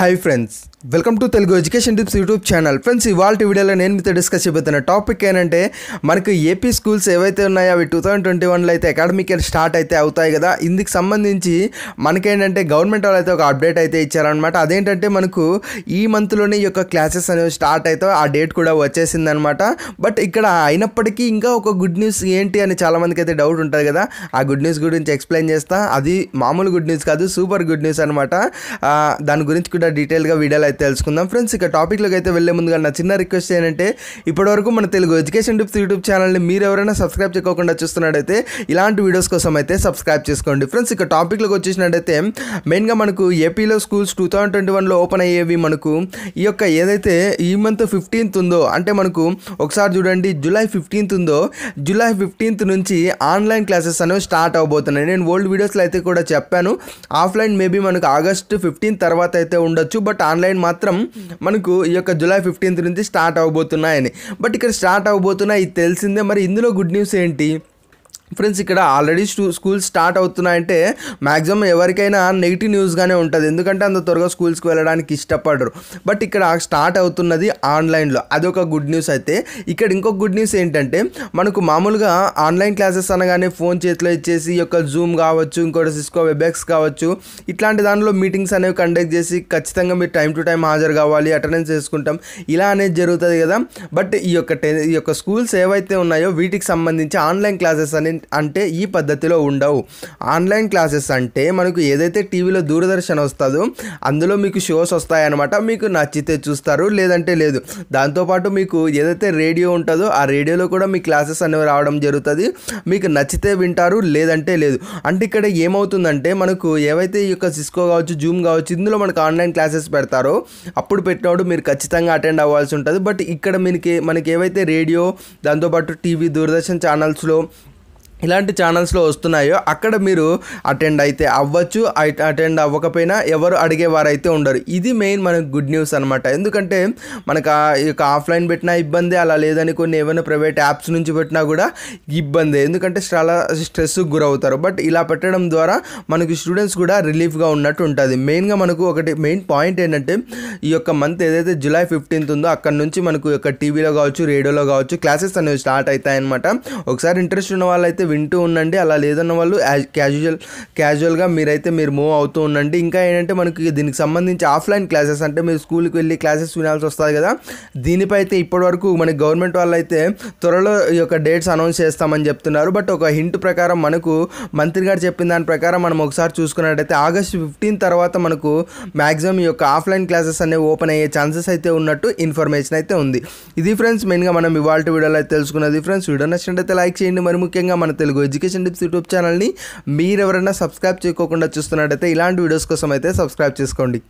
hi friends welcome to Telugu education tips YouTube channel friends ఇవాళ వీడియోలో నేను మీతో డిస్కస్ చేయబోతున్న టాపిక్ ఏంటంటే మనకు ఏపీ స్కూల్స్ ఏవైతే ఉన్నాయో అవి టూ థౌజండ్ ట్వంటీ వన్లో అయితే అకాడమిక్ ఇయర్ స్టార్ట్ అయితే అవుతాయి కదా ఇందుకు సంబంధించి మనకేంటంటే గవర్నమెంట్ వాళ్ళు అయితే ఒక అప్డేట్ అయితే ఇచ్చారనమాట అదేంటంటే మనకు ఈ మంత్లోనే ఈ యొక్క క్లాసెస్ అనేవి స్టార్ట్ అయితే ఆ డేట్ కూడా వచ్చేసిందనమాట బట్ ఇక్కడ అయినప్పటికీ ఇంకా ఒక గుడ్ న్యూస్ ఏంటి అని చాలామందికి అయితే డౌట్ ఉంటుంది కదా ఆ గుడ్ న్యూస్ గురించి ఎక్స్ప్లెయిన్ చేస్తా అది మామూలు గుడ్ న్యూస్ కాదు సూపర్ గుడ్ న్యూస్ అనమాట దాని గురించి కూడా డీటెయిల్గా వీడియోలో అయితే తెలుసుకుందాం ఫ్రెండ్స్ ఇక టాపిక్లోకి అయితే వెళ్ళే ముందుగా నా చిన్న రిక్వెస్ట్ ఏంటంటే ఇప్పటివరకు మన తెలుగు ఎడ్యుకేషన్ టిప్స్ యూట్యూబ్ ఛానల్ని మీరు ఎవరైనా సబ్స్క్రైబ్ చేయకుండా చూస్తున్నట్టయితే ఇలాంటి వీడియోస్ కోసం అయితే సబ్స్క్రైబ్ చేసుకోండి ఫ్రెండ్స్ ఇక టాపిక్లోకి వచ్చేసినట్టయితే మెయిన్గా మనకు ఏపీలో స్కూల్స్ టూ థౌజండ్ ట్వంటీ వన్లో ఓపెన్ అయ్యేవి మనకు ఈ యొక్క ఏదైతే ఈ మంత్ ఫిఫ్టీన్త్ ఉందో అంటే మనకు ఒకసారి చూడండి జూలై ఫిఫ్టీన్త్ ఉందో జూలై ఫిఫ్టీన్త్ నుంచి ఆన్లైన్ క్లాసెస్ అనేవి స్టార్ట్ అవబోతున్నాయి నేను ఓల్డ్ వీడియోస్లో అయితే కూడా చెప్పాను ఆఫ్లైన్ మేబీ మనకు ఆగస్ట్ ఫిఫ్టీన్త్ తర్వాత అయితే ఉండదు ఉండొచ్చు బట్ ఆన్లైన్ మాత్రం మనకు ఈ యొక్క జూలై ఫిఫ్టీన్త్ నుంచి స్టార్ట్ అవ్వబోతున్నాయని బట్ ఇక్కడ స్టార్ట్ అవ్వబోతున్నాయి తెలిసిందే మరి ఇందులో గుడ్ న్యూస్ ఏంటి ఫ్రెండ్స్ ఇక్కడ ఆల్రెడీ స్కూల్స్ స్టార్ట్ అవుతున్నాయంటే మ్యాక్సిమం ఎవరికైనా నెగిటివ్ న్యూస్గానే ఉంటుంది ఎందుకంటే అంత త్వరగా స్కూల్స్కి వెళ్ళడానికి ఇష్టపడరు బట్ ఇక్కడ స్టార్ట్ అవుతున్నది ఆన్లైన్లో అదొక గుడ్ న్యూస్ అయితే ఇక్కడ ఇంకొక గుడ్ న్యూస్ ఏంటంటే మనకు మామూలుగా ఆన్లైన్ క్లాసెస్ అనగానే ఫోన్ చేతిలో ఇచ్చేసి యొక్క జూమ్ కావచ్చు ఇంకోటి సిస్కో వెబ్ఎక్స్ కావచ్చు ఇట్లాంటి దానిలో మీటింగ్స్ అనేవి కండక్ట్ చేసి ఖచ్చితంగా మీరు టైం టు టైం హాజరు కావాలి అటెండెన్స్ చేసుకుంటాం ఇలా అనేది జరుగుతుంది కదా బట్ ఈ యొక్క టెన్ ఈ యొక్క స్కూల్స్ ఏవైతే ఉన్నాయో వీటికి సంబంధించి ఆన్లైన్ క్లాసెస్ అనేది అంటే ఈ పద్ధతిలో ఉండవు ఆన్లైన్ క్లాసెస్ అంటే మనకు ఏదైతే టీవీలో దూరదర్శన్ వస్తుందో అందులో మీకు షోస్ వస్తాయన్నమాట మీకు నచ్చితే చూస్తారు లేదంటే లేదు దాంతోపాటు మీకు ఏదైతే రేడియో ఉంటుందో ఆ రేడియోలో కూడా మీ క్లాసెస్ అనేవి రావడం జరుగుతుంది మీకు నచ్చితే వింటారు లేదంటే లేదు అంటే ఇక్కడ ఏమవుతుందంటే మనకు ఏవైతే ఈ యొక్క సిస్కో కావచ్చు జూమ్ కావచ్చు ఇందులో మనకు ఆన్లైన్ క్లాసెస్ పెడతారో అప్పుడు పెట్టినప్పుడు మీరు ఖచ్చితంగా అటెండ్ అవ్వాల్సి ఉంటుంది బట్ ఇక్కడ మీకు మనకి ఏవైతే రేడియో దాంతోపాటు టీవీ దూరదర్శన్ ఛానల్స్లో ఇలాంటి ఛానల్స్లో వస్తున్నాయో అక్కడ మీరు అటెండ్ అయితే అవ్వచ్చు అటెండ్ అవ్వకపోయినా ఎవరు అడిగేవారైతే ఉండరు ఇది మెయిన్ మనకు గుడ్ న్యూస్ అనమాట ఎందుకంటే మనకు ఈ యొక్క ఆఫ్లైన్ పెట్టినా ఇబ్బంది అలా లేదని కొన్ని ఏమైనా ప్రైవేట్ యాప్స్ నుంచి పెట్టినా కూడా ఇబ్బంది ఎందుకంటే చాలా స్ట్రెస్కు గురవుతారు బట్ ఇలా పెట్టడం ద్వారా మనకి స్టూడెంట్స్ కూడా రిలీఫ్గా ఉన్నట్టు ఉంటుంది మెయిన్గా మనకు ఒకటి మెయిన్ పాయింట్ ఏంటంటే ఈ యొక్క మంత్ ఏదైతే జూలై ఫిఫ్టీన్త్ ఉందో అక్కడ నుంచి మనకు యొక్క టీవీలో కావచ్చు రేడియోలో కావచ్చు క్లాసెస్ అనేవి స్టార్ట్ అవుతాయన్నమాట ఒకసారి ఇంట్రెస్ట్ ఉన్న వాళ్ళైతే వింటూ ఉండండి అలా లేదన్న వాళ్ళు క్యాజువల్ క్యాజువల్గా మీరైతే మీరు మూవ్ అవుతూ ఉండండి ఇంకా ఏంటంటే మనకి దీనికి సంబంధించి ఆఫ్లైన్ క్లాసెస్ అంటే మీరు స్కూల్కి వెళ్ళి క్లాసెస్ వినాల్సి వస్తుంది కదా దీనిపై అయితే ఇప్పటివరకు మన గవర్నమెంట్ వాళ్ళు అయితే త్వరలో ఈ యొక్క డేట్స్ అనౌన్స్ చేస్తామని చెప్తున్నారు బట్ ఒక హింట్ ప్రకారం మనకు మంత్రి గారు చెప్పిన దాని ప్రకారం మనం ఒకసారి చూసుకున్నట్టయితే ఆగస్ట్ ఫిఫ్టీన్ తర్వాత మనకు మ్యాక్సిమం ఈ యొక్క ఆఫ్లైన్ క్లాసెస్ అనేవి ఓపెన్ అయ్యే ఛాన్సెస్ అయితే ఉన్నట్టు ఇన్ఫర్మేషన్ అయితే ఉంది ఇది ఫ్రెండ్స్ మెయిన్గా మనం ఇవాళ వీడియోలో అయితే తెలుసుకున్నది ఫ్రెండ్స్ వీడియో నచ్చినట్టయితే లైక్ చేయండి మరి ముఖ్యంగా మన తెలుగు ఎడ్యుకేషన్ టిప్స్ యూట్యూబ్ ఛానల్ని మీరెవరైనా సబ్స్క్రైబ్ చేసుకోకుండా చూస్తున్నట్టయితే ఇలాంటి వీడియోస్ కోసం అయితే సబ్స్క్రైబ్ చేసుకోండి